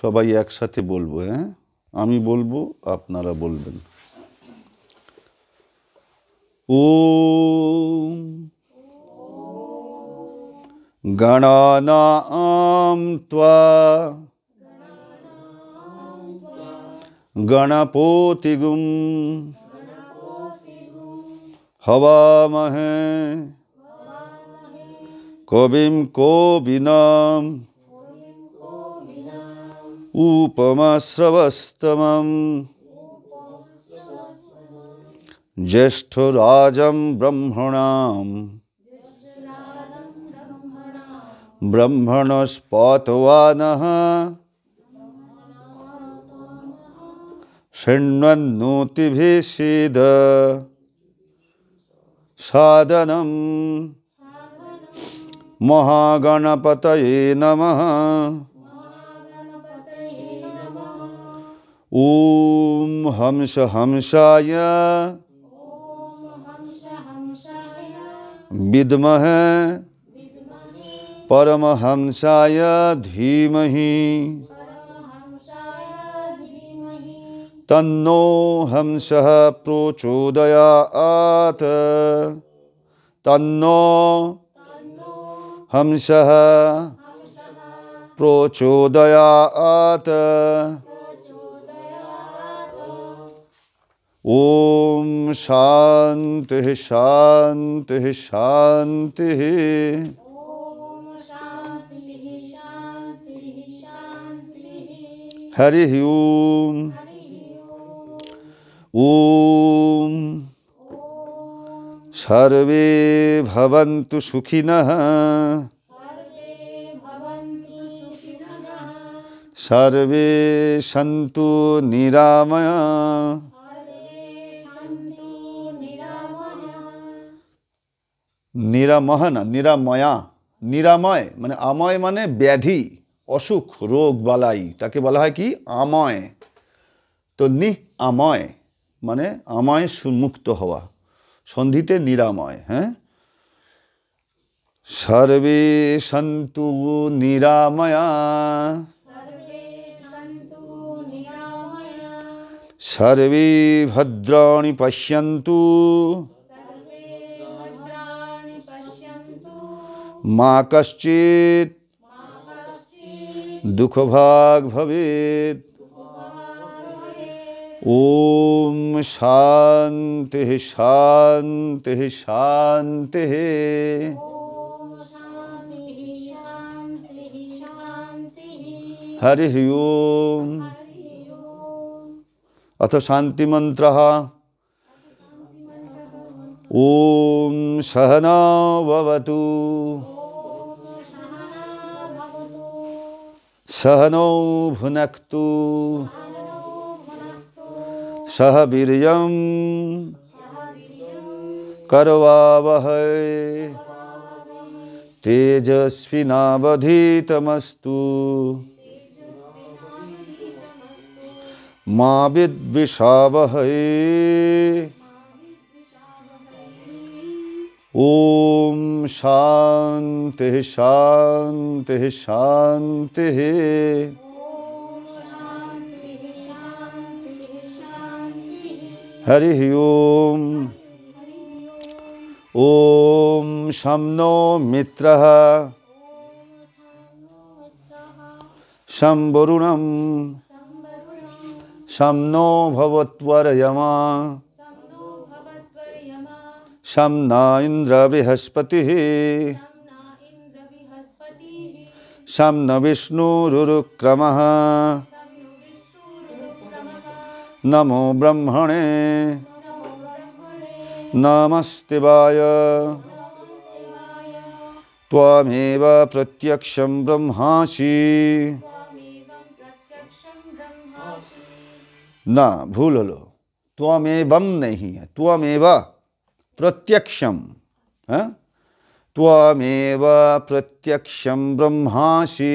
সবাই একসাথে বলবো হ্যাঁ আমি বলবো আপনারা বলবেন ও গণানাং ত্বা গণানাং ত্বা গণপতিগুং গণপতিগুং হোবামহে कविं कोविनाम् उपमाश्रवस्तमं ज्येष्ठराजं ब्रह्मणा ब्रह्मणस्पातवानः शृण्वन्नोतिभिषीद साधनम् महागणपतये नमः ॐ हंस हंसाय विद्महे परमहंसाय धीमह तन्नो हंसः प्रचोदयात् तन्नो हंसः प्रचोदयात् ॐ शांति शांति शांति हरि ॐ ॐ সর্বে ভবন্তু সুখিনঃ সর্বে সন্তু নিরাময় না নিরাময়া নিরাময় মানে আময় মানে ব্যাধি অসুখ রোগ বালাই তাকে বলা হয় কি আময় তো নিহ আময় মানে আমায় সুমুক্ত হওয়া সন্ধিতে নিরাময় হ্যাঁ সর্বে সন্তু নিরাময়া সর্বে ভদ্রাণী পশ্যন্তু মা কশ্চিৎ দুঃখভাগ ভবেত ओम शांति शांति शांति हरि ओम अथ शांति मंत्र ओम सहनावतु सहनौ भुनक्तु सह वीर वह तेजस्विनावधीतमस्तु मिषा वह ओम शांति शांति शांति हरिः ॐ ॐ शं नो मित्रः शं वरुणं शं नो भवत्वरयमा शं न इन्द्रबृहस्पतिः शं न विष्णुरुक्रमः नमो ब्रह्मणे नमस्ते वाय त्वामेव प्रत्यक्षं ब्रह्मासि ना भूल लो त्वमेवम नहीं है त्वमेव प्रत्यक्षम है त्वमेव प्रत्यक्षम ब्रह्मासी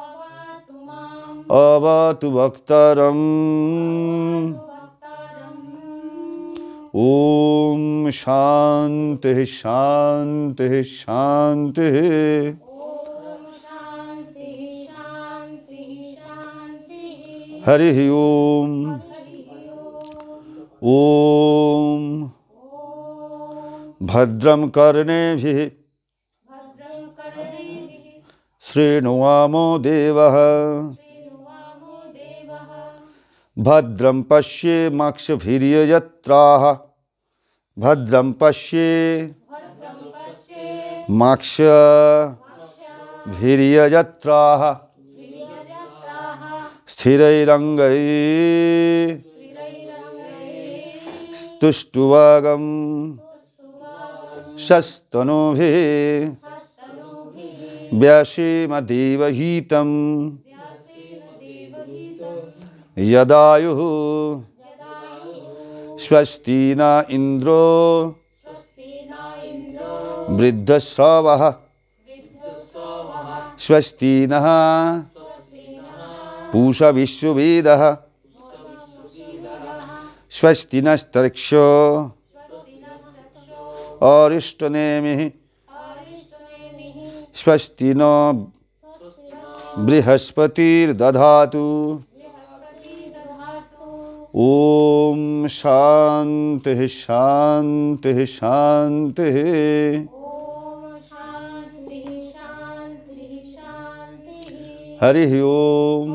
अवतु भक्तरम् ॐ शांति शांति शांति हरिः ओम ॐ भद्रम कर्णे श्रृणुवामो देवः भद्रम पश्ये पश्येमाक्षभिर्यत्राः भद्रम पश्ये माक्ष भीर्यजत्राः स्थिरैरङ्गै तुष्टुवागं शस्तनुभिः व्यसीमदेवहीतम् यदायुः स्वस्ति न इन्द्रो वृद्धश्रवः स्वस्ति नः पूषविश्ववेदः स्वस्ति नस्तर्क्ष्यो अरिष्टनेमिः स्वस्ति न बृहस्पतिर्दधातु ॐ शान्तिः शान्तिः शान्तिः हरिः ॐ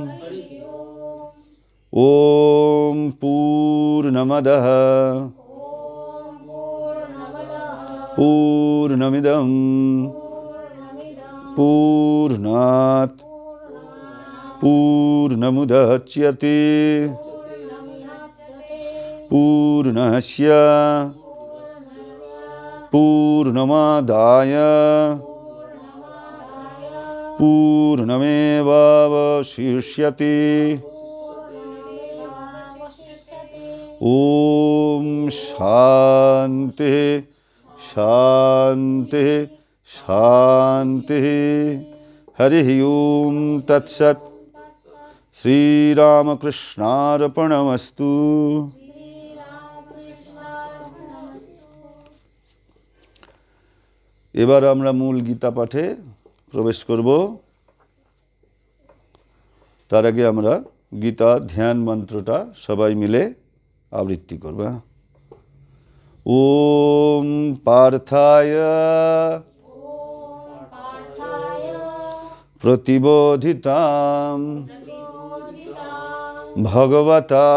ॐ पूर्णमदः पूर्णमिदं पूर्णात् पूर्णमुदच्यते पूर्णस्य पूर्णमादाय पूर्णमेवावशिष्यति ॐ शान्ति शान्ति शान्ते हरिः ॐ तत्सत् श्रीरामकृष्णार्पणमस्तु এবার আমরা মূল গীতা পাঠে প্রবেশ করব তার আগে আমরা গীতা ধ্যান মন্ত্রটা সবাই মিলে আবৃত্তি করব ওম পার্থায় প্রতিবোধিতাম ভগবতা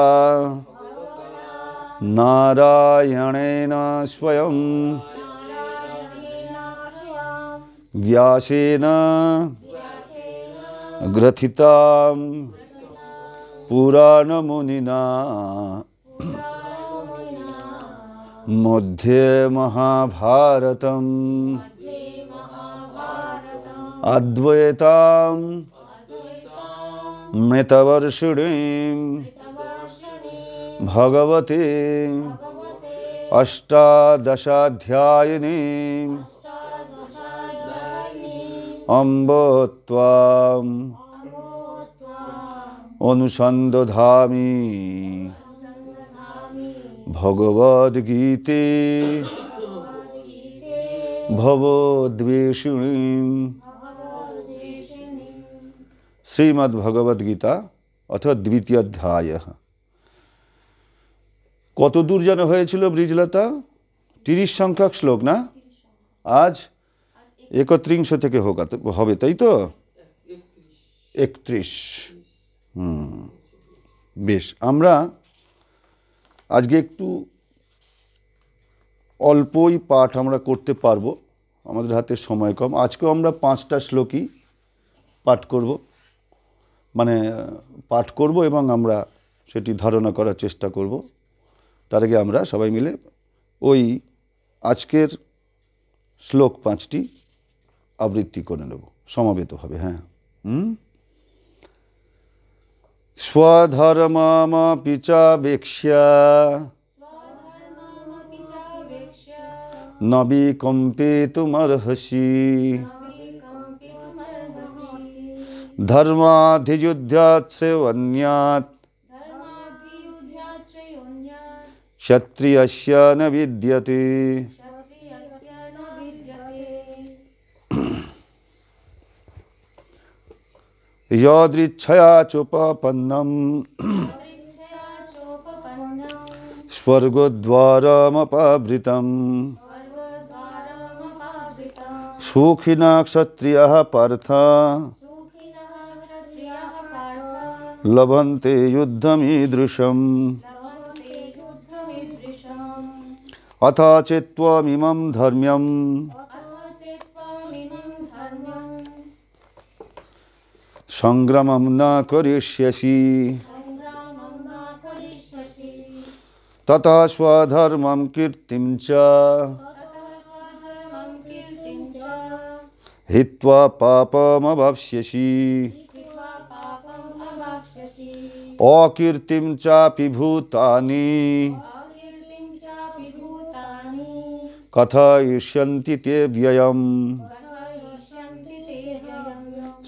নারায়ণেন স্বয়ং व्यासेन पुराण मुनिना मध्ये महाभारत अद्वैता मृतवर्षिणी भगवती अष्टादशाध्यायिनीं অম্ব ত্বাম অনুসন্দধামি ভগবদ্গীতে ভবদ্বেষিণী শ্রীমদ্ভগবদ্গীতা অথবা দ্বিতীয় অধ্যায় কত দূর যেন হয়েছিল ব্রিজলতা তিরিশ সংখ্যক শ্লোক না আজ একত্রিংশ থেকে হোক হবে তাই তো একত্রিশ হুম বেশ আমরা আজকে একটু অল্পই পাঠ আমরা করতে পারবো আমাদের হাতে সময় কম আজকেও আমরা পাঁচটা শ্লোকই পাঠ করব মানে পাঠ করব এবং আমরা সেটি ধারণা করার চেষ্টা করব তার আগে আমরা সবাই মিলে ওই আজকের শ্লোক পাঁচটি আবৃত্তি করে নেব সমবেতভাবে হ্যাঁ হুম স্বধর্মামপিচাবেক্ষ্যা নবীকম্পেতুমর্হসি ধর্মাধিযুধ্যাশ্রেয়ন্যাৎ क्षत्रियस्य न विद्यते यदृच्छया चोपपन्नम् स्वर्गद्वारमपभृतम् सुखिना क्षत्रिय पार्थ लभन्ते युद्धमीदृशम् अथ चेत्त्वमिमं धर्म्यम् সংগ্রাম না করিষ্যসি তত স্বধর্ম কীর্তি চ হিত্বা পাপমভাষ্যসি অকীর্তিম চাপি ভূতানি কথয়িষ্যন্তি তে ব্যয়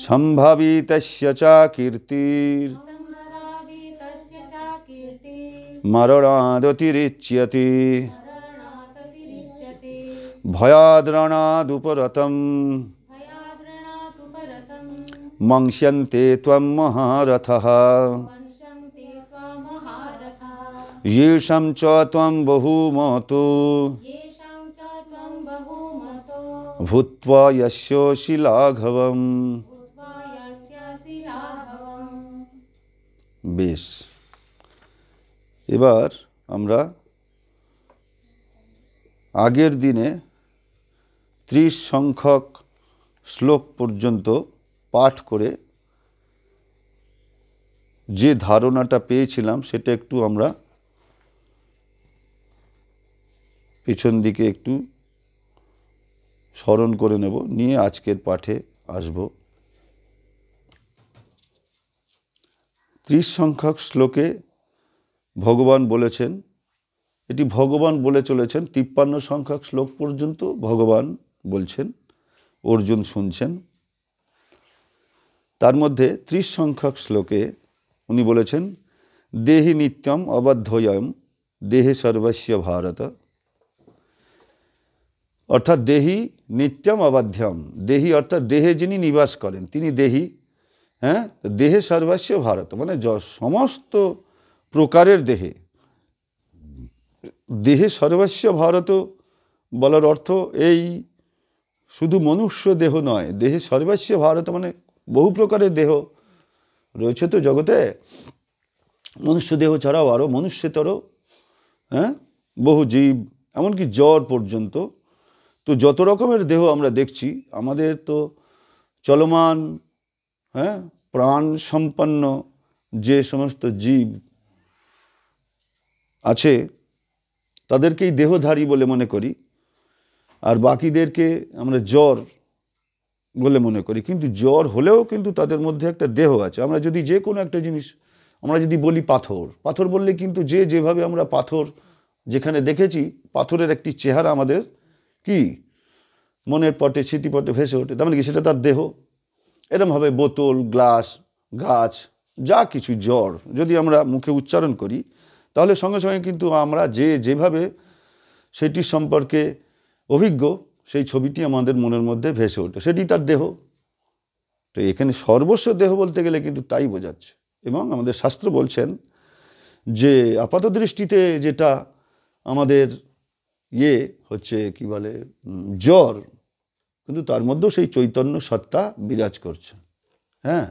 सम्भवि च चाकीर्ति मरणादतिरिच्यति भयाद्रणादुपरतं मंक्ष्यन्ते त्वं महारथः ईशं च त्वं बहुमतु भूत्वा यस्य বেশ এবার আমরা আগের দিনে ত্রিশ সংখ্যক শ্লোক পর্যন্ত পাঠ করে যে ধারণাটা পেয়েছিলাম সেটা একটু আমরা পিছন দিকে একটু স্মরণ করে নেব নিয়ে আজকের পাঠে আসবো ত্রিশ সংখ্যক শ্লোকে ভগবান বলেছেন এটি ভগবান বলে চলেছেন তিপ্পান্ন সংখ্যক শ্লোক পর্যন্ত ভগবান বলছেন অর্জুন শুনছেন তার মধ্যে ত্রিশ সংখ্যক শ্লোকে উনি বলেছেন দেহি নিত্যম অবাধ্যয়ম দেহে সর্বস্ব ভারত অর্থাৎ দেহি নিত্যম অবাধ্যম দেহি অর্থাৎ দেহে যিনি নিবাস করেন তিনি দেহি হ্যাঁ দেহে সর্বাস্য ভারত মানে য সমস্ত প্রকারের দেহে দেহে সর্বাস্য ভারত বলার অর্থ এই শুধু মনুষ্য দেহ নয় দেহে সর্বাস্য ভারত মানে বহু প্রকারের দেহ রয়েছে তো জগতে মনুষ্য দেহ ছাড়াও আরও মনুষ্যতর হ্যাঁ বহু জীব এমনকি জ্বর পর্যন্ত তো যত রকমের দেহ আমরা দেখছি আমাদের তো চলমান হ্যাঁ প্রাণ সম্পন্ন যে সমস্ত জীব আছে তাদেরকেই দেহধারী বলে মনে করি আর বাকিদেরকে আমরা জ্বর বলে মনে করি কিন্তু জ্বর হলেও কিন্তু তাদের মধ্যে একটা দেহ আছে আমরা যদি যে কোনো একটা জিনিস আমরা যদি বলি পাথর পাথর বললে কিন্তু যে যেভাবে আমরা পাথর যেখানে দেখেছি পাথরের একটি চেহারা আমাদের কি মনের পটে স্মৃতিপটে ভেসে ওঠে তার মানে কি সেটা তার দেহ এরমভাবে বোতল গ্লাস গাছ যা কিছু জ্বর যদি আমরা মুখে উচ্চারণ করি তাহলে সঙ্গে সঙ্গে কিন্তু আমরা যে যেভাবে সেটি সম্পর্কে অভিজ্ঞ সেই ছবিটি আমাদের মনের মধ্যে ভেসে ওঠে সেটি তার দেহ তো এখানে সর্বস্ব দেহ বলতে গেলে কিন্তু তাই বোঝাচ্ছে এবং আমাদের শাস্ত্র বলছেন যে আপাত দৃষ্টিতে যেটা আমাদের ইয়ে হচ্ছে কি বলে জ্বর কিন্তু তার মধ্যেও সেই চৈতন্য সত্তা বিরাজ করছে হ্যাঁ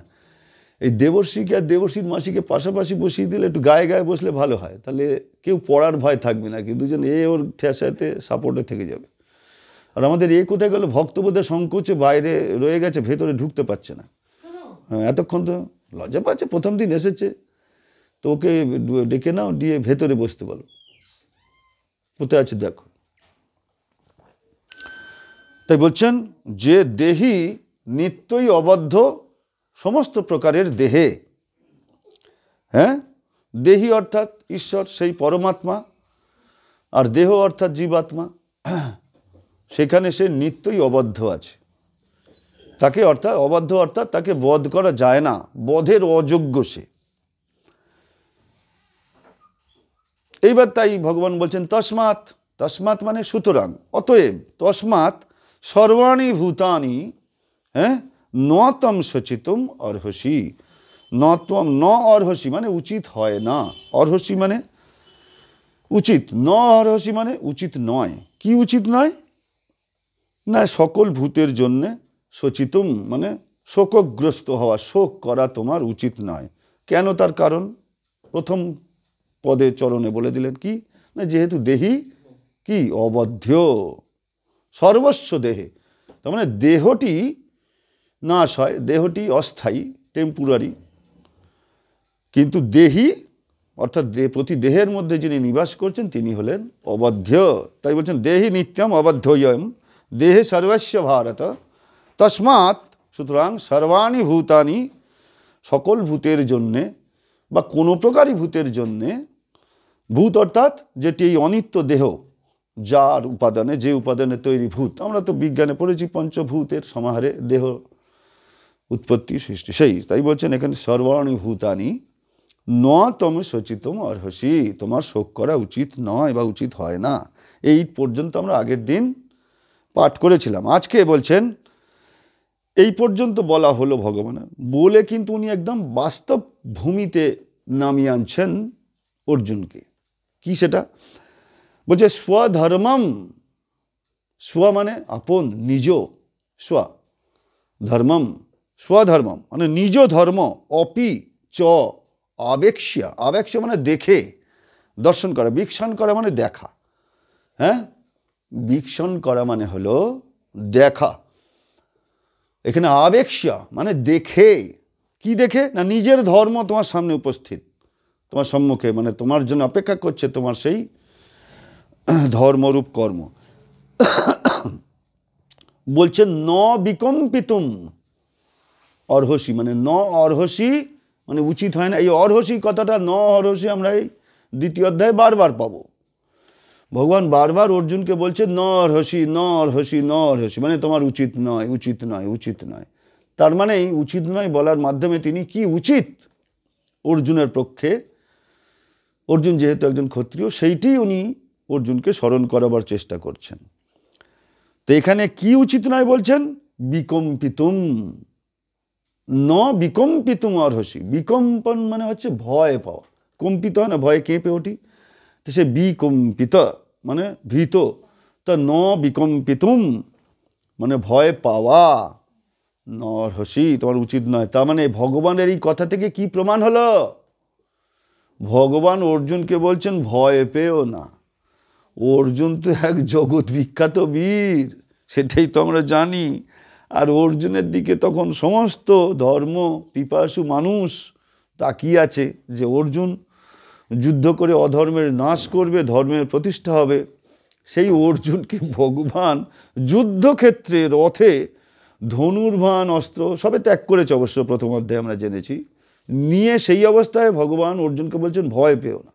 এই দেবর্ষীকে আর দেবর্ষীর মাসিকে পাশাপাশি বসিয়ে দিলে একটু গায়ে গায়ে বসলে ভালো হয় তাহলে কেউ পড়ার ভয় থাকবে না কি দুজন এ ওর ঠেসাতে সাপোর্টে থেকে যাবে আর আমাদের এ কোথায় গেলো ভক্তবোধে সংকোচে বাইরে রয়ে গেছে ভেতরে ঢুকতে পারছে না হ্যাঁ এতক্ষণ তো লজ্জা পাচ্ছে প্রথম দিন এসেছে তো ওকে ডেকে নাও দিয়ে ভেতরে বসতে বলো কোথায় আছে দেখো তাই বলছেন যে দেহি নিত্যই অবদ্ধ সমস্ত প্রকারের দেহে হ্যাঁ দেহি অর্থাৎ ঈশ্বর সেই পরমাত্মা আর দেহ অর্থাৎ জীবাত্মা সেখানে সে নিত্যই অবদ্ধ আছে তাকে অর্থাৎ অবাধ্য অর্থাৎ তাকে বধ করা যায় না বধের অযোগ্য সে এইবার তাই ভগবান বলছেন তসমাত তসমাত মানে সুতরাং অতএব তসমাত সর্বাণী ভূতানি হ্যাঁ নতম সচিতম অর্হসি নতম ন অর্হসি মানে উচিত হয় না অর্হসি মানে উচিত ন অর্হসি মানে উচিত নয় কি উচিত নয় না সকল ভূতের জন্যে সচিতম মানে শোকগ্রস্ত হওয়া শোক করা তোমার উচিত নয় কেন তার কারণ প্রথম পদে চরণে বলে দিলেন কি না যেহেতু দেহি কি অবধ্য সর্বস্ব দেহে তার মানে দেহটি নাশ হয় দেহটি অস্থায়ী টেম্পোরারি কিন্তু দেহি অর্থাৎ প্রতি দেহের মধ্যে যিনি নিবাস করছেন তিনি হলেন অবাধ্য তাই বলছেন দেহি নিত্যম অবাধ্যয়ম দেহে সর্বস্ব ভারত তসমাৎ সুতরাং সর্বাণী ভূতানি সকল ভূতের জন্যে বা কোনো প্রকারই ভূতের জন্যে ভূত অর্থাৎ যেটি এই অনিত্য দেহ যার উপাদানে যে উপাদানে তৈরি ভূত আমরা তো বিজ্ঞানে পড়েছি পঞ্চভূতের সমাহারে দেহ উৎপত্তি সৃষ্টি সেই তাই বলছেন এখানে সর্বর্ণী ভূতানি ন তম সচিতম অর্হসি তোমার শোক করা উচিত নয় বা উচিত হয় না এই পর্যন্ত আমরা আগের দিন পাঠ করেছিলাম আজকে বলছেন এই পর্যন্ত বলা হলো ভগবানের বলে কিন্তু উনি একদম বাস্তব ভূমিতে নামিয়ে আনছেন অর্জুনকে কি সেটা বলছে স্বধর্মম স্ব মানে আপন নিজ স্ব ধর্মম স্বধর্মম মানে নিজ ধর্ম অপি চ আবেক্ষা আবেক্ষ মানে দেখে দর্শন করা বীক্ষণ করা মানে দেখা হ্যাঁ বীক্ষণ করা মানে হলো দেখা এখানে আবেক্ষা মানে দেখে কি দেখে না নিজের ধর্ম তোমার সামনে উপস্থিত তোমার সম্মুখে মানে তোমার জন্য অপেক্ষা করছে তোমার সেই ধর্মরূপ কর্ম বলছে ন বিকম্পিতুম অর্হসী মানে ন অর্হসী মানে উচিত হয় না এই অর্হসী কথাটা ন অর্হসী আমরা এই দ্বিতীয় অধ্যায় বারবার পাবো ভগবান বারবার অর্জুনকে বলছে ন অর্হসী ন অর্হসী ন অর্হসী মানে তোমার উচিত নয় উচিত নয় উচিত নয় তার মানে এই উচিত নয় বলার মাধ্যমে তিনি কি উচিত অর্জুনের পক্ষে অর্জুন যেহেতু একজন ক্ষত্রিয় সেইটি উনি অর্জুনকে স্মরণ করাবার চেষ্টা করছেন তো এখানে কি উচিত নয় বলছেন বিকম্পিতুম ন বিকম্পিতুম অর্হসি বিকম্পন মানে হচ্ছে ভয় পাওয়া কম্পিত হয় না ভয়ে কেঁপে ওঠি তো সে বিকম্পিত মানে ভীত তা ন বিকম্পিতুম মানে ভয় পাওয়া নরহসি তোমার উচিত নয় তার মানে ভগবানের এই কথা থেকে কি প্রমাণ হলো ভগবান অর্জুনকে বলছেন ভয় পেও না অর্জুন তো এক জগৎ বিখ্যাত বীর সেটাই তো আমরা জানি আর অর্জুনের দিকে তখন সমস্ত ধর্ম পিপাসু মানুষ তাকিয়ে আছে যে অর্জুন যুদ্ধ করে অধর্মের নাশ করবে ধর্মের প্রতিষ্ঠা হবে সেই অর্জুনকে ভগবান যুদ্ধক্ষেত্রে রথে ধনুর্ভান অস্ত্র সবে ত্যাগ করেছে অবশ্য প্রথম অধ্যায়ে আমরা জেনেছি নিয়ে সেই অবস্থায় ভগবান অর্জুনকে বলছেন ভয় পেও না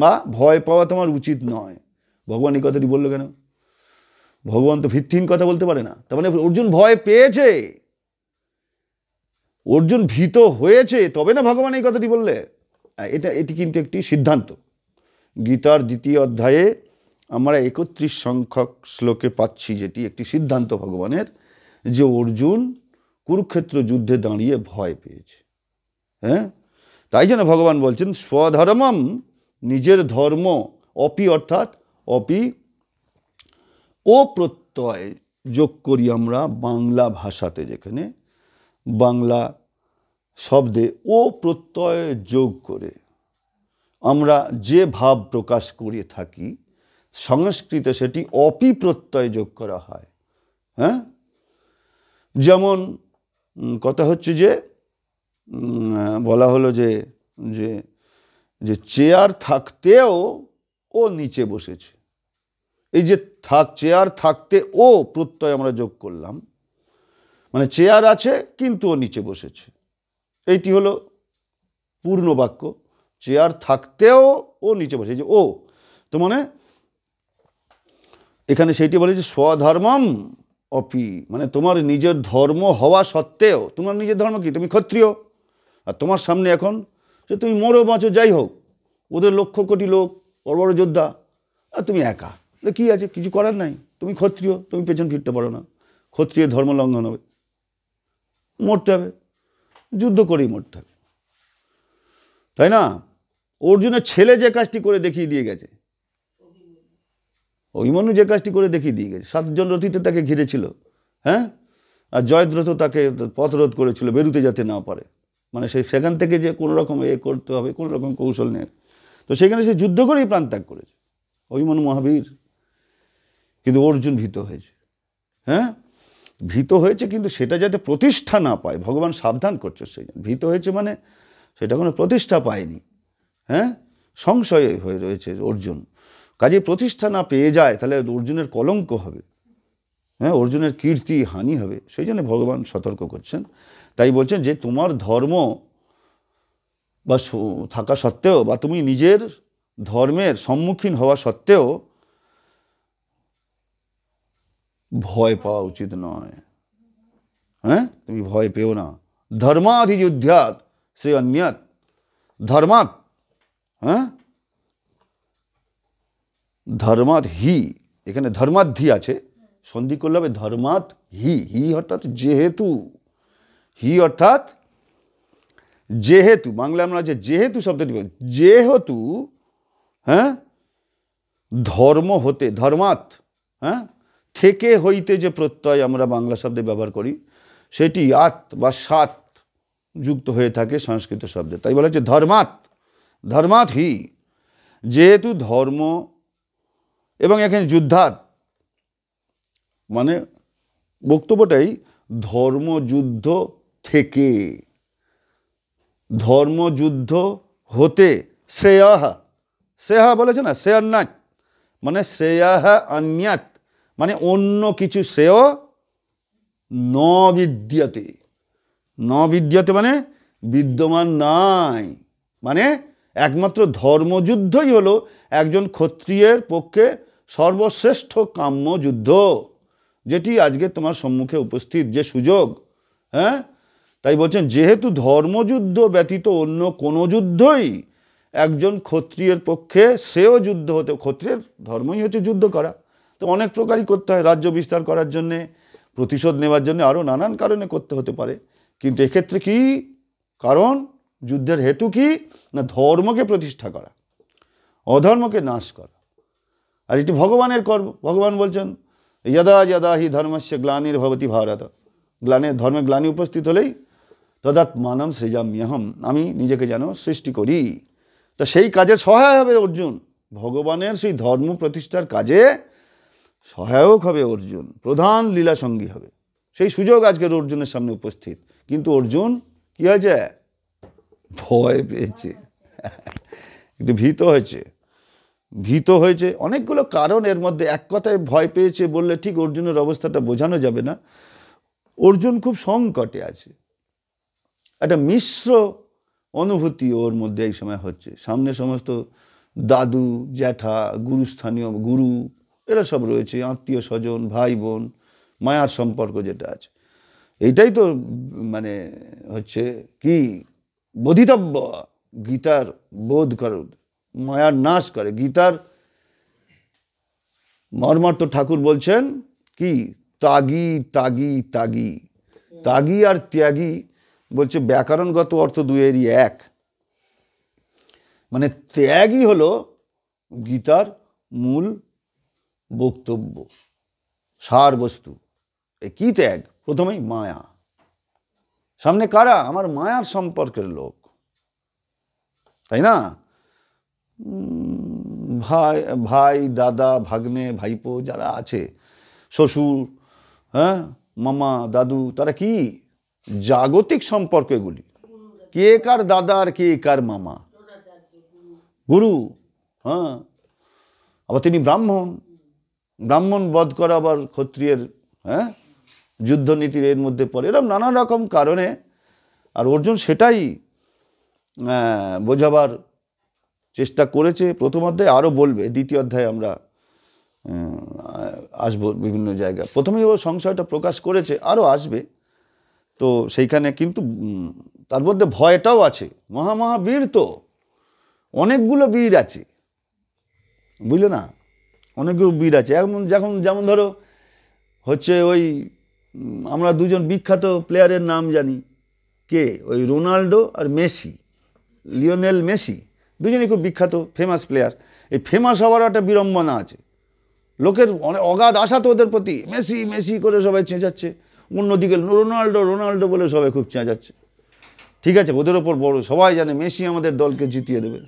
বা ভয় পাওয়া তোমার উচিত নয় ভগবান এই কথাটি বললো কেন ভগবান তো ভিত্তিহীন কথা বলতে পারে না তার মানে অর্জুন ভয় পেয়েছে অর্জুন ভীত হয়েছে তবে না ভগবান এই কথাটি বললে এটা এটি কিন্তু একটি সিদ্ধান্ত গীতার দ্বিতীয় অধ্যায়ে আমরা একত্রিশ সংখ্যক শ্লোকে পাচ্ছি যেটি একটি সিদ্ধান্ত ভগবানের যে অর্জুন কুরুক্ষেত্র যুদ্ধে দাঁড়িয়ে ভয় পেয়েছে হ্যাঁ তাই জন্য ভগবান বলছেন স্বধর্মম নিজের ধর্ম অপি অর্থাৎ অপি ও প্রত্যয় যোগ করি আমরা বাংলা ভাষাতে যেখানে বাংলা শব্দে ও প্রত্যয় যোগ করে আমরা যে ভাব প্রকাশ করে থাকি সংস্কৃতে সেটি অপি প্রত্যয় যোগ করা হয় হ্যাঁ যেমন কথা হচ্ছে যে বলা হলো যে যে চেয়ার থাকতেও ও নিচে বসেছে এই যে থাক চেয়ার থাকতে ও প্রত্যয় আমরা যোগ করলাম মানে চেয়ার আছে কিন্তু ও নিচে বসেছে এইটি হলো পূর্ণ বাক্য চেয়ার থাকতেও ও নিচে বসে যে ও তো মানে এখানে সেইটি বলে যে স্বধর্মম অপি মানে তোমার নিজের ধর্ম হওয়া সত্ত্বেও তোমার নিজের ধর্ম কি তুমি ক্ষত্রিয় আর তোমার সামনে এখন যে তুমি মরো বাঁচো যাই হোক ওদের লক্ষ কোটি লোক বড় বড় যোদ্ধা আর তুমি একা কি আছে কিছু করার নাই তুমি ক্ষত্রিয় তুমি পেছন ফিরতে পারো না ক্ষত্রিয় ধর্ম লঙ্ঘন হবে মরতে হবে যুদ্ধ করেই মরতে হবে তাই না অর্জুনের ছেলে যে কাজটি করে দেখিয়ে দিয়ে গেছে অভিমন্যু যে কাজটি করে দেখিয়ে দিয়ে গেছে সাতজন রথিতে তাকে ঘিরেছিল হ্যাঁ আর জয়দ্রথ তাকে পথরোধ করেছিল বেরুতে যাতে না পারে মানে সে সেখান থেকে যে কোনো রকম এ করতে হবে কোনো রকম কৌশল নেই তো সেখানে সে যুদ্ধ করেই প্রাণ ত্যাগ করেছে অভিমন্যু মহাবীর কিন্তু অর্জুন ভীত হয়েছে হ্যাঁ ভীত হয়েছে কিন্তু সেটা যাতে প্রতিষ্ঠা না পায় ভগবান সাবধান করছে সেই ভীত হয়েছে মানে সেটা কোনো প্রতিষ্ঠা পায়নি হ্যাঁ সংশয় হয়ে রয়েছে অর্জুন কাজে প্রতিষ্ঠা না পেয়ে যায় তাহলে অর্জুনের কলঙ্ক হবে হ্যাঁ অর্জুনের কীর্তি হানি হবে সেই জন্য ভগবান সতর্ক করছেন তাই বলছেন যে তোমার ধর্ম বা থাকা সত্ত্বেও বা তুমি নিজের ধর্মের সম্মুখীন হওয়া সত্ত্বেও ভয় পাওয়া উচিত নয় হ্যাঁ তুমি ভয় পেও না ধর্মাধিযুদ্ধাত সে অন্যাত ধর্মাত হ্যাঁ ধর্মাত হি এখানে ধর্মাধি আছে সন্ধি করলে হবে ধর্মাত হি হি অর্থাৎ যেহেতু হি অর্থাৎ যেহেতু বাংলা আমরা যে যেহেতু শব্দটি যেহেতু হ্যাঁ ধর্ম হতে ধর্মাত হ্যাঁ থেকে হইতে যে প্রত্যয় আমরা বাংলা শব্দে ব্যবহার করি সেটি আত বা সাত যুক্ত হয়ে থাকে সংস্কৃত শব্দে তাই বলা হচ্ছে ধর্মাত ধর্মাত হি যেহেতু ধর্ম এবং এখানে যুদ্ধাত মানে বক্তব্যটাই ধর্মযুদ্ধ থেকে ধর্মযুদ্ধ হতে শ্রেয়াহ শ্রেয়া বলেছে না শ্রেয়ান্নাত মানে শ্রেয়াহ অন্যাত মানে অন্য কিছু শ্রেয় ন নবিদ্যতে ন মানে বিদ্যমান নাই মানে একমাত্র ধর্মযুদ্ধই হলো একজন ক্ষত্রিয়ের পক্ষে সর্বশ্রেষ্ঠ কাম্য যুদ্ধ যেটি আজকে তোমার সম্মুখে উপস্থিত যে সুযোগ হ্যাঁ তাই বলছেন যেহেতু ধর্মযুদ্ধ ব্যতীত অন্য কোনো যুদ্ধই একজন ক্ষত্রিয়ের পক্ষে সেও যুদ্ধ হতে ক্ষত্রিয়ের ধর্মই হচ্ছে যুদ্ধ করা তো অনেক প্রকারই করতে হয় রাজ্য বিস্তার করার জন্যে প্রতিশোধ নেওয়ার জন্য আরও নানান কারণে করতে হতে পারে কিন্তু এক্ষেত্রে কি কারণ যুদ্ধের হেতু কি না ধর্মকে প্রতিষ্ঠা করা অধর্মকে নাশ করা আর এটি ভগবানের কর্ম ভগবান বলছেন যদা যদা হি ধর্মস্য গ্লানির ভবতি ভারত গ্লানের ধর্মে গ্লানি উপস্থিত হলেই তদাত তদাত্মানম সৃজাম্যহম আমি নিজেকে যেন সৃষ্টি করি তা সেই কাজে সহায় হবে অর্জুন ভগবানের সেই ধর্ম প্রতিষ্ঠার কাজে সহায়ক হবে অর্জুন প্রধান লীলাসঙ্গী হবে সেই সুযোগ আজকের অর্জুনের সামনে উপস্থিত কিন্তু অর্জুন কি হয়েছে ভয় পেয়েছে একটু ভীত হয়েছে ভীত হয়েছে অনেকগুলো কারণ এর মধ্যে এক কথায় ভয় পেয়েছে বললে ঠিক অর্জুনের অবস্থাটা বোঝানো যাবে না অর্জুন খুব সংকটে আছে একটা মিশ্র অনুভূতি ওর মধ্যে এই সময় হচ্ছে সামনে সমস্ত দাদু জ্যাঠা গুরুস্থানীয় গুরু এরা সব রয়েছে আত্মীয় স্বজন ভাই বোন মায়ার সম্পর্ক যেটা আছে এইটাই তো মানে হচ্ছে কি বোধিতব্য গীতার বোধ করে মায়ার নাশ করে গীতার মর্মার্থ ঠাকুর বলছেন কি তাগি তাগি তাগি তাগি আর ত্যাগী বলছে ব্যাকরণগত অর্থ দুয়েরই এক মানে ত্যাগই হলো গীতার মূল বক্তব্য সার বস্তু এ কী ত্যাগ প্রথমেই মায়া সামনে কারা আমার মায়ার সম্পর্কের লোক তাই না ভাই ভাই দাদা ভাগ্নে ভাইপো যারা আছে শ্বশুর হ্যাঁ মামা দাদু তারা কি জাগতিক সম্পর্ক এগুলি কে কার দাদা আর কে কার মামা গুরু হ্যাঁ আবার তিনি ব্রাহ্মণ ব্রাহ্মণ বধ করা আবার ক্ষত্রিয়ের হ্যাঁ যুদ্ধনীতির এর মধ্যে পড়ে এরকম নানা রকম কারণে আর অর্জুন সেটাই বোঝাবার চেষ্টা করেছে প্রথম অধ্যায়ে আরও বলবে দ্বিতীয় অধ্যায়ে আমরা আসব বিভিন্ন জায়গায় প্রথমেই ও সংশয়টা প্রকাশ করেছে আরও আসবে তো সেইখানে কিন্তু তার মধ্যে ভয়টাও আছে মহামহাবীর তো অনেকগুলো বীর আছে বুঝলে না অনেকগুলো বীর আছে এখন যখন যেমন ধরো হচ্ছে ওই আমরা দুজন বিখ্যাত প্লেয়ারের নাম জানি কে ওই রোনাল্ডো আর মেসি লিওনেল মেসি দুজনেই খুব বিখ্যাত ফেমাস প্লেয়ার এই ফেমাস হওয়ার একটা বিড়ম্বনা আছে লোকের অনেক অগাধ আশা তো ওদের প্রতি মেসি মেসি করে সবাই চেঁচাচ্ছে অন্যদিকে রোনাল্ডো রোনাল্ডো বলে সবাই খুব চেঁচাচ্ছে ঠিক আছে ওদের ওপর বড় সবাই জানে মেসি আমাদের দলকে জিতিয়ে দেবে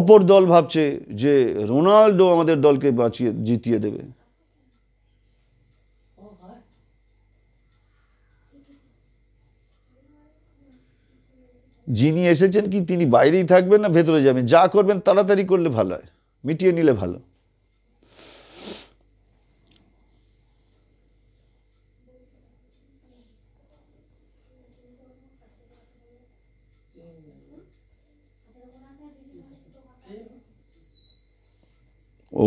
অপর দল ভাবছে যে রোনাল্ডো আমাদের দলকে বাঁচিয়ে জিতিয়ে দেবে যিনি এসেছেন কি তিনি বাইরেই থাকবেন না ভেতরে যাবেন যা করবেন তাড়াতাড়ি করলে ভালো হয় মিটিয়ে নিলে ভালো ও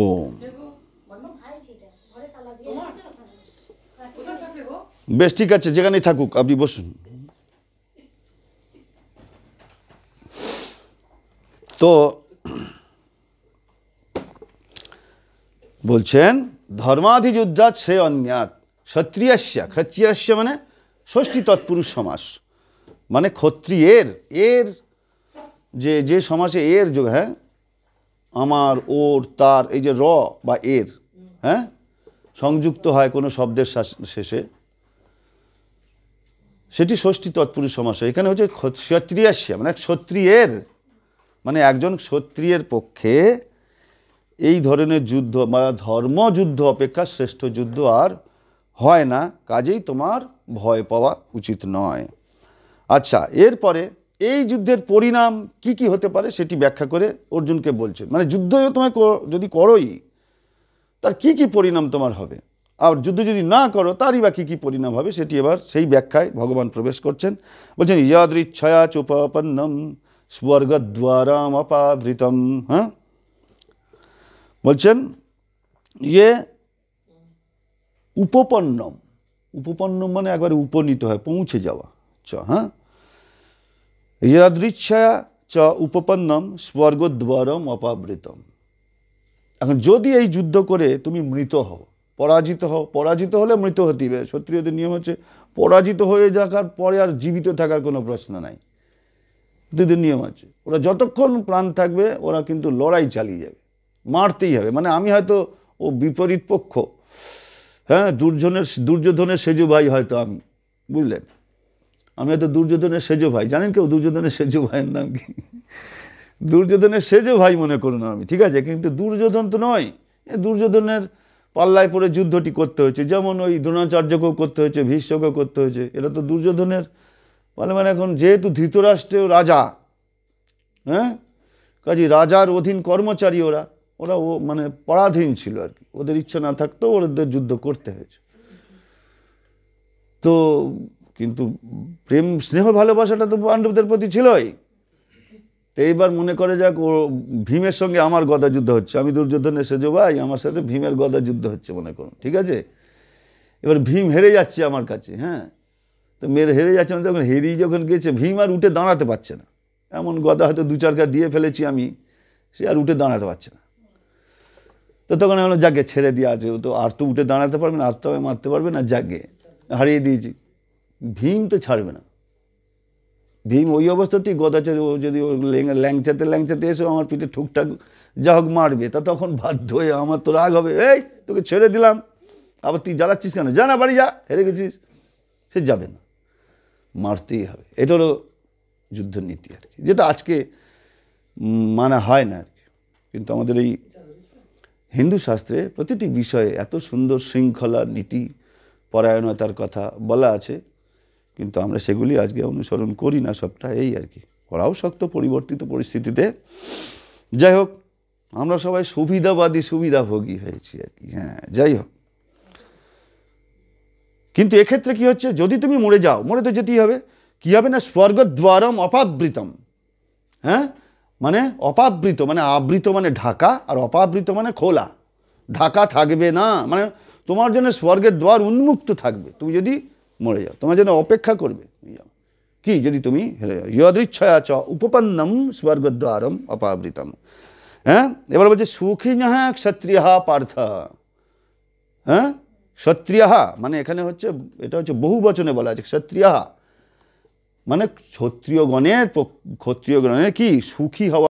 বেশ ঠিক আছে যেখানেই থাকুক আপনি বসুন তো বলছেন ধর্মাধিযুদ্ধাৎ সে অন্যাত ক্ষত্রিয়াস্যা ক্ষত্রিয়াস্যা মানে ষষ্ঠী তৎপুরুষ সমাস মানে ক্ষত্রিয়ের এর যে যে সমাসে এর যোগ হ্যাঁ আমার ওর তার এই যে র বা এর হ্যাঁ সংযুক্ত হয় কোনো শব্দের শেষে সেটি ষষ্ঠী তৎপুরুষ সমাস এখানে হচ্ছে ক্ষত্রিয়াশিয়া মানে ক্ষত্রিয়ের মানে একজন ক্ষত্রিয়ের পক্ষে এই ধরনের যুদ্ধ বা ধর্মযুদ্ধ অপেক্ষা শ্রেষ্ঠ যুদ্ধ আর হয় না কাজেই তোমার ভয় পাওয়া উচিত নয় আচ্ছা এরপরে এই যুদ্ধের পরিণাম কি কি হতে পারে সেটি ব্যাখ্যা করে অর্জুনকে বলছেন মানে যুদ্ধ তোমায় যদি করোই তার কি কি পরিণাম তোমার হবে আর যুদ্ধ যদি না করো তারই বা কী কী পরিণাম হবে সেটি এবার সেই ব্যাখ্যায় ভগবান প্রবেশ করছেন বলছেন ইয়াদৃচ্ছয়া চোপাপন্নম স্বর্গদ্বারাম অপাভৃতম হ্যাঁ বলছেন ইয়ে উপপন্নম উপপন্নম মানে একবারে উপনীত হয় পৌঁছে যাওয়া চ হ্যাঁ ইয়াদৃচ্ছায়া চ উপপন্নম স্বর্গদ্বরম অপাবৃতম এখন যদি এই যুদ্ধ করে তুমি মৃত হও পরাজিত হও পরাজিত হলে মৃত হতিবে সত্রিয়দের নিয়ম হচ্ছে পরাজিত হয়ে যাকার পরে আর জীবিত থাকার কোনো প্রশ্ন নাই দুদের নিয়ম আছে ওরা যতক্ষণ প্রাণ থাকবে ওরা কিন্তু লড়াই চালিয়ে যাবে মারতেই হবে মানে আমি হয়তো ও বিপরীত পক্ষ হ্যাঁ দুর্জনের দুর্যোধনের সেজু ভাই হয়তো আমি বুঝলেন আমি হয়তো দুর্যোধনের সেজো ভাই জানেন কেউ দুর্যোধনের সেজো ভাইয়ের নাম কি দুর্যোধনের সেজ ভাই মনে করুন আমি ঠিক আছে কিন্তু দুর্যোধন তো নয় দুর্যোধনের পাল্লায় পড়ে যুদ্ধটি করতে হয়েছে যেমন ওই দ্রোণাচার্যকেও করতে হয়েছে ভীষ্মকেও করতে হয়েছে এটা তো দুর্যোধনের বলে মানে, মানে এখন যেহেতু ধৃতরাষ্ট্রেও রাজা হ্যাঁ কাজে রাজার অধীন কর্মচারী ওরা ওরা ও মানে পরাধীন ছিল আর কি ওদের ইচ্ছা না থাকতেও ওদের যুদ্ধ করতে হয়েছে তো কিন্তু প্রেম স্নেহ ভালোবাসাটা তো পাণ্ডবদের প্রতি ছিলই তো এইবার মনে করে যাক ও ভীমের সঙ্গে আমার গদা যুদ্ধ হচ্ছে আমি দুর্যোধনে সেজো ভাই আমার সাথে ভীমের গদা যুদ্ধ হচ্ছে মনে করুন ঠিক আছে এবার ভীম হেরে যাচ্ছে আমার কাছে হ্যাঁ তো মেয়ের হেরে যাচ্ছে মানে যখন হেরেই যখন গেছে ভীম আর উঠে দাঁড়াতে পারছে না এমন গদা হয়তো দু চারকা দিয়ে ফেলেছি আমি সে আর উঠে দাঁড়াতে পারছে না তো তখন আমি যাকে ছেড়ে দিয়ে আছে তো আর তো উঠে দাঁড়াতে পারবে না আর তো আমি মারতে পারবে না যাকে হারিয়ে দিয়েছি ভীম তো ছাড়বে না ভীম ওই অবস্থাতেই গদাচার ও যদি ও ল্যাংচাতে ল্যাংচাতে এসে আমার পিঠে ঠুকঠাক যা হোক মারবে তা তখন বাধ্য হয়ে আমার তো রাগ হবে এই তোকে ছেড়ে দিলাম আবার তুই জ্বালাচ্ছিস কেন যা না বাড়ি যা হেরে গেছিস সে যাবে না মারতেই হবে এটা হলো যুদ্ধ নীতি আর কি যেটা আজকে মানা হয় না আর কি কিন্তু আমাদের এই হিন্দু শাস্ত্রে প্রতিটি বিষয়ে এত সুন্দর শৃঙ্খলা নীতি পরায়ণতার কথা বলা আছে কিন্তু আমরা সেগুলি আজকে অনুসরণ করি না সবটা এই আর কি করাও শক্ত পরিবর্তিত পরিস্থিতিতে যাই হোক আমরা সবাই সুবিধাবাদী সুবিধাভোগী হয়েছি আর কি হ্যাঁ যাই হোক কিন্তু এক্ষেত্রে কি হচ্ছে যদি তুমি মরে যাও মরে তো যেতেই হবে কী হবে না স্বর্গদ্বারম অপাবৃতম হ্যাঁ মানে অপাবৃত মানে আবৃত মানে ঢাকা আর অপাবৃত মানে খোলা ঢাকা থাকবে না মানে তোমার জন্য স্বর্গের দ্বার উন্মুক্ত থাকবে তুমি যদি মরে যাও তোমার জন্য অপেক্ষা করবে কি যদি তুমি হেরে যাও ইয়দৃচ্ছয়া চ উপপন্নম স্বর্গদ্বারম অপাবৃতম হ্যাঁ এবার বলছে সুখী নাহা ক্ষত্রিয় পার্থ হ্যাঁ ক্ষত্রিয়াহা মানে এখানে হচ্ছে এটা হচ্ছে বহু বচনে বলা আছে ক্ষত্রিয়া মানে ক্ষত্রিয়গণের ক্ষত্রিয়গণের কি সুখী হওয়া